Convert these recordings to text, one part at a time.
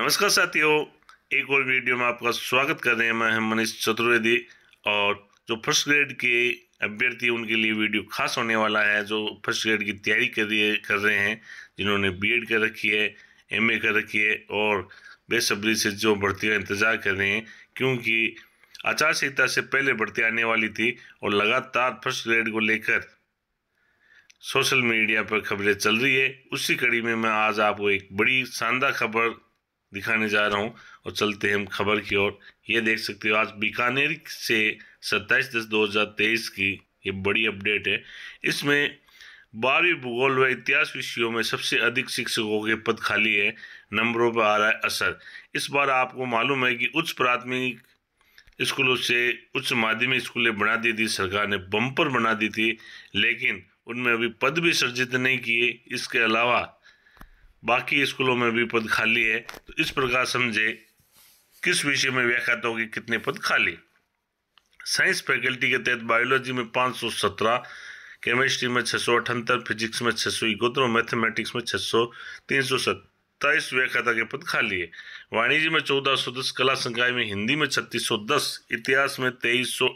नमस्कार साथियों एक और वीडियो में आपका स्वागत कर रहे हैं मैं हम मनीष चतुर्वेदी और जो फर्स्ट ग्रेड के अभ्यर्थी उनके लिए वीडियो खास होने वाला है जो फर्स्ट ग्रेड की तैयारी कर रही कर रहे हैं जिन्होंने बीएड कर रखी है एमए कर रखी है और बेसब्री से जो भर्ती का इंतज़ार कर रहे हैं क्योंकि आचार संहिता से पहले भर्ती आने वाली थी और लगातार फर्स्ट ग्रेड को लेकर सोशल मीडिया पर खबरें चल रही है उसी कड़ी में मैं आज आपको एक बड़ी शानदार खबर दिखाने जा रहा हूँ और चलते हैं हम खबर की ओर ये देख सकते हो आज बीकानेर से 27 दस 2023 की ये बड़ी अपडेट है इसमें बारहवीं भूगोल व इतिहास विषयों में सबसे अधिक शिक्षकों के पद खाली है नंबरों पर आ रहा है असर इस बार आपको मालूम है कि उच्च प्राथमिक स्कूलों से उच्च माध्यमिक स्कूलें बना दी थी सरकार ने बम्पर बना दी थी लेकिन उनमें अभी पद भी सर्जित नहीं किए इसके अलावा बाकी स्कूलों में भी पद खाली है तो इस प्रकार समझे किस विषय में व्याख्याता तो होगी कितने पद खाली साइंस फैकल्टी के तहत बायोलॉजी में 517 केमिस्ट्री में छः सौ अठहत्तर फिजिक्स में छः सौ इकहत्तर और मैथमेटिक्स में छः सौ तीन सौ सत्ताईस व्याख्याता के पद खाली है वाणिज्य में चौदह सौ दस कला संकाय में हिंदी में छत्तीस सौ दस इतिहास में तेईस सौ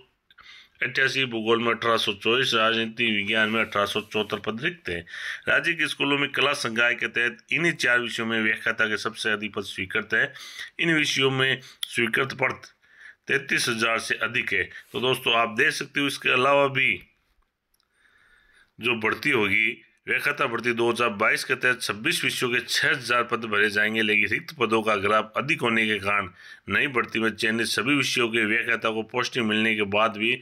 अट्ठासी भूगोल में अठारह सौ चौबीस राजनीति विज्ञान में अठारह सौ चौहत्तर पद रिक्त हैं राज्य के स्कूलों में कला संकाय के तहत इन्हीं चार विषयों में व्याख्याता के सबसे अधिक पद स्वीकृत है इन विषयों में स्वीकृत पद तैंतीस हजार से अधिक है तो दोस्तों आप देख सकते हो इसके अलावा भी जो बढ़ती होगी व्यखता भर्ती 2022 के तहत 26 विषयों के 6000 पद भरे जाएंगे लेकिन रिक्त पदों का ग्राफ अधिक होने के कारण नई भर्ती में चयनित सभी विषयों के व्याख्याता को पोस्टिंग मिलने के बाद भी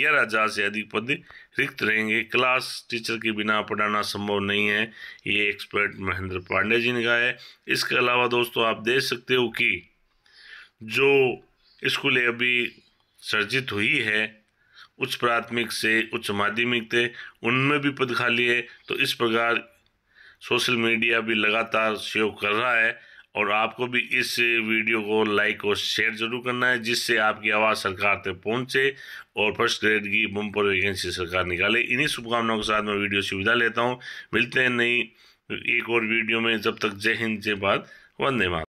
11000 से अधिक पद रिक्त रहेंगे क्लास टीचर के बिना पढ़ाना संभव नहीं है ये एक्सपर्ट महेंद्र पांडे जी ने कहा है इसके अलावा दोस्तों आप देख सकते हो कि जो स्कूलें अभी सर्जित हुई है उच्च प्राथमिक से उच्च माध्यमिक थे उनमें भी पद खाली है तो इस प्रकार सोशल मीडिया भी लगातार शो कर रहा है और आपको भी इस वीडियो को लाइक और शेयर जरूर करना है जिससे आपकी आवाज़ सरकार तक पहुंचे और फर्स्ट ग्रेड की बम्पर वैकेंसी सरकार निकाले इन्हीं शुभकामनाओं के साथ मैं वीडियो सुविधा लेता हूं मिलते हैं नई एक और वीडियो में जब तक जय हिंद जय भारत वंदे मात